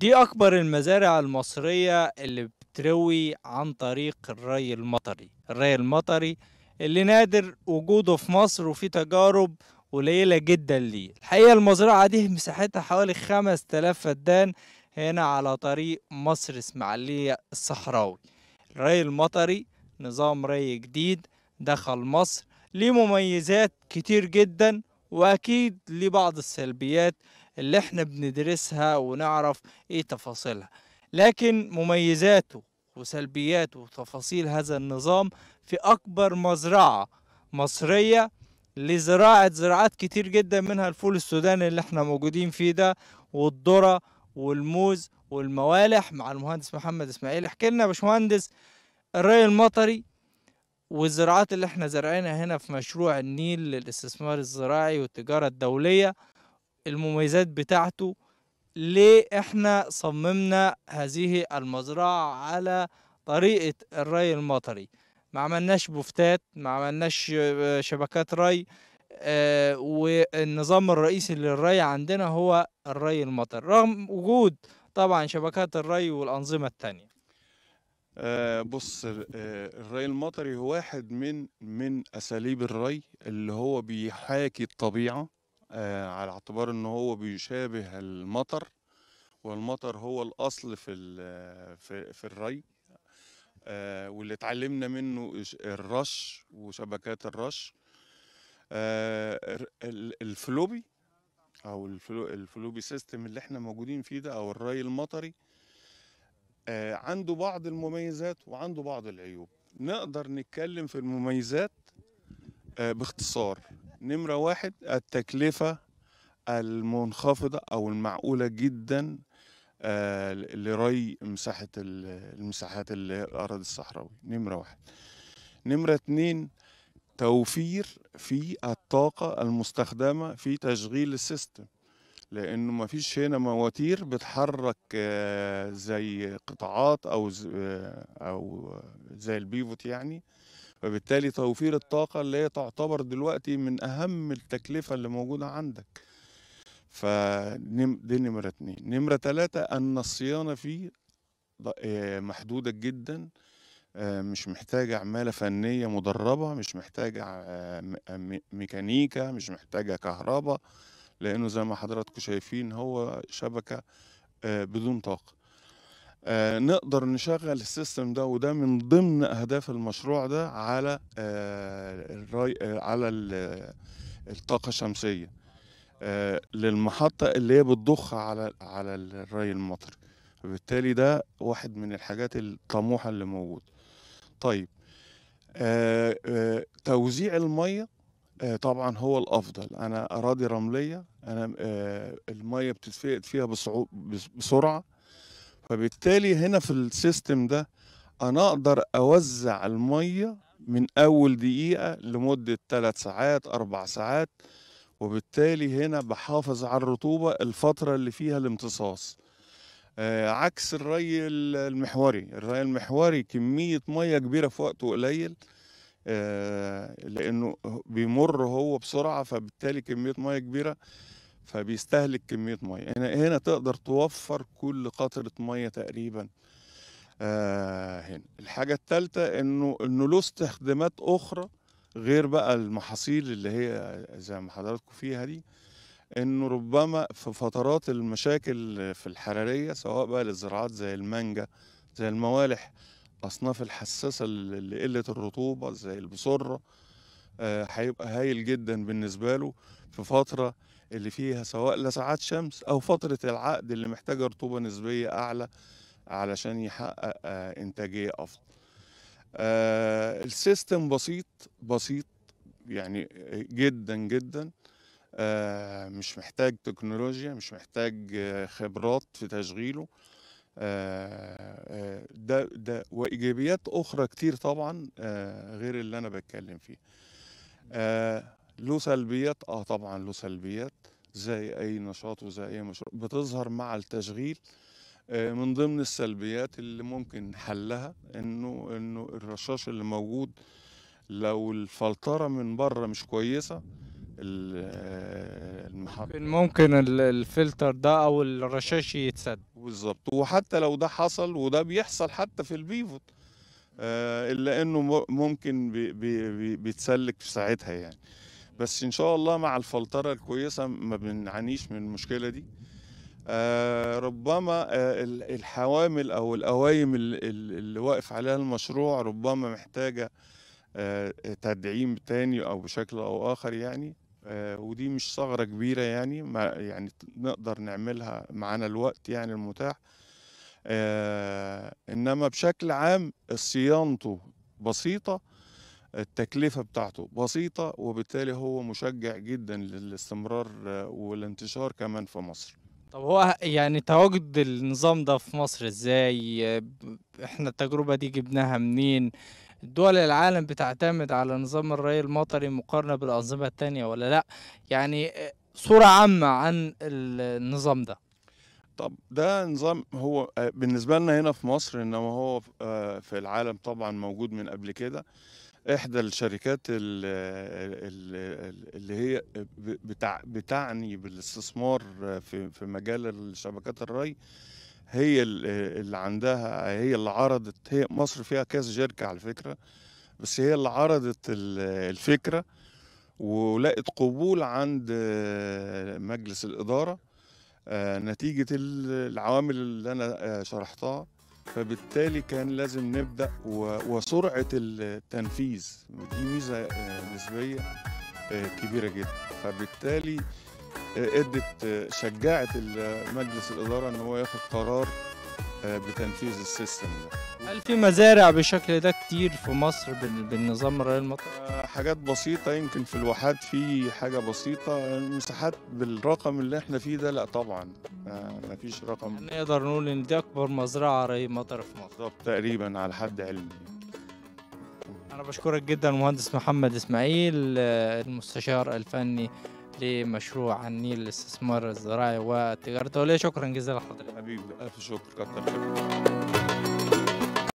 دي أكبر المزارع المصرية اللي بتروي عن طريق الري المطري الري المطري اللي نادر وجوده في مصر وفي تجارب قليلة جدا ليه الحقيقة المزرعة دي مساحتها حوالي 5000 فدان هنا على طريق مصر اسماعيلية الصحراوي الري المطري نظام ري جديد دخل مصر ليه مميزات كتير جدا واكيد ليه بعض السلبيات اللي احنا بندرسها ونعرف ايه تفاصيلها لكن مميزاته وسلبياته وتفاصيل هذا النظام في اكبر مزرعه مصريه لزراعه زراعات كتير جدا منها الفول السوداني اللي احنا موجودين فيه ده والذره والموز والموالح مع المهندس محمد اسماعيل احكي لنا يا باشمهندس الري المطري والزراعات اللي احنا زرعينها هنا في مشروع النيل للاستثمار الزراعي والتجارة الدولية المميزات بتاعته ليه احنا صممنا هذه المزرعة على طريقة الري المطري ما عملناش بوفتات ما عملناش آه، شبكات ري آه والنظام الرئيسي للري عندنا هو الري المطر رغم وجود طبعا شبكات الري والأنظمة التانية آه، بص آه، الري المطري هو واحد من من اساليب الري اللي هو بيحاكي الطبيعه آه على اعتبار ان هو بيشابه المطر والمطر هو الاصل في في, في الري آه، واللي اتعلمنا منه الرش وشبكات الرش الفلوبي او الفلوبي سيستم اللي احنا موجودين فيه ده او الري المطري آه، عنده بعض المميزات وعنده بعض العيوب نقدر نتكلم في المميزات آه، باختصار نمرة واحد التكلفة المنخفضة أو المعقولة جدا آه، لري مساحة المساحات الأراضي الصحراوي نمرة واحد نمرة اتنين توفير في الطاقة المستخدمة في تشغيل السيستم لانه ما فيش هنا مواتير بتحرك آه، زي قطاعات او آه، او زي البيفوت يعني فبالتالي توفير الطاقه اللي هي تعتبر دلوقتي من اهم التكلفه اللي موجوده عندك فدي نمرة اتنين نمرة تلاتة أن الصيانة فيه آه، محدودة جدا مش محتاجة عمالة فنية مدربة مش محتاجة ميكانيكا مش محتاجة كهرباء لأنه زي ما حضراتكم شايفين هو شبكة آه، بدون طاقة آه، نقدر نشغل السيستم ده وده من ضمن أهداف المشروع ده على آه، الري... على الطاقة الشمسية للمحطة اللي هي بتضخ على على الري المطري فبالتالي ده واحد من الحاجات الطموحة اللي موجود طيب آآ آآ توزيع المية آه، طبعا هو الافضل انا اراضي رمليه انا آه، الميه بتتفقد فيها بسرعه فبالتالي هنا في السيستم ده انا اقدر اوزع الميه من اول دقيقه لمده ثلاث ساعات اربع ساعات وبالتالي هنا بحافظ على الرطوبه الفتره اللي فيها الامتصاص آه، عكس الري المحوري الري المحوري كميه ميه كبيره في وقت قليل آه، لانه بيمر هو بسرعه فبالتالي كميه ميه كبيره فبيستهلك كميه ميه هنا هنا تقدر توفر كل قطره ميه تقريبا آه، هنا الحاجه الثالثه انه انه له استخدامات اخرى غير بقى المحاصيل اللي هي زي ما حضراتكم فيها دي انه ربما في فترات المشاكل في الحراريه سواء بقى للزراعات زي المانجا زي الموالح الأصناف الحساسة لقلة الرطوبة زي البصرة آه، هيبقى هايل جدا بالنسبة له في فترة اللي فيها سواء لسعات شمس أو فترة العقد اللي محتاجة رطوبة نسبية أعلى علشان يحقق آه، إنتاجية أفضل آه، السيستم بسيط بسيط يعني جدا جدا مش محتاج تكنولوجيا مش محتاج خبرات في تشغيله آه، آه، ده ده وايجابيات اخرى كتير طبعا آه، غير اللي انا بتكلم فيه له سلبيات اه طبعا له سلبيات زي اي نشاط وزي اي مشروع بتظهر مع التشغيل من ضمن السلبيات اللي ممكن حلها انه انه الرشاش اللي موجود لو الفلتره من بره مش كويسه المحرك ممكن الفلتر ده او الرشاش يتسد بالظبط وحتى لو ده حصل وده بيحصل حتى في البيفوت آه، الا انه ممكن بيتسلك في ساعتها يعني بس ان شاء الله مع الفلتره الكويسه ما بنعانيش من المشكله دي آه، ربما آه، الحوامل او القوايم اللي واقف عليها المشروع ربما محتاجه تدعيم تاني او بشكل او اخر يعني آه، ودي مش ثغرة كبيرة يعني ما يعني نقدر نعملها معانا الوقت يعني المتاح آه، إنما بشكل عام صيانته بسيطة التكلفة بتاعته بسيطة وبالتالي هو مشجع جدا للاستمرار آه، والانتشار كمان في مصر طب هو يعني تواجد النظام ده في مصر ازاي احنا التجربة دي جبناها منين دول العالم بتعتمد على نظام الري المطري مقارنة بالأنظمة الثانيه ولا لأ يعني صورة عامة عن النظام ده طب ده نظام هو بالنسبة لنا هنا في مصر إنما هو في آه، العالم طبعا موجود من قبل كده إحدى الشركات اللي هي بتعني بالاستثمار في مجال شبكات الري هي اللي عندها هي اللي عرضت هي مصر فيها كذا شركه على فكره بس هي اللي عرضت الفكره ولقت قبول عند مجلس الاداره آه، نتيجه العوامل اللي انا آه، شرحتها فبالتالي كان لازم نبدا وسرعه التنفيذ دي ميزه آه، نسبيه كبيره جدا فبالتالي ادت آه، شجعت مجلس الاداره ان هو ياخد قرار آه، بتنفيذ السيستم ده هل في مزارع بشكل ده كتير في مصر بالنظام الري المطر؟ آه، حاجات بسيطة يمكن في الواحات في حاجة بسيطة المساحات بالرقم اللي احنا فيه ده لا طبعا ما فيش رقم يعني نقدر نقول ان دي اكبر مزرعة ري مطر في مصر بالظبط تقريبا على حد علمي انا بشكرك جدا مهندس محمد اسماعيل المستشار الفني لمشروع النيل للاستثمار الزراعي والتجاره الدوليه شكرا جزيلا لحضرتك حبيبي الف شكر كتر شكر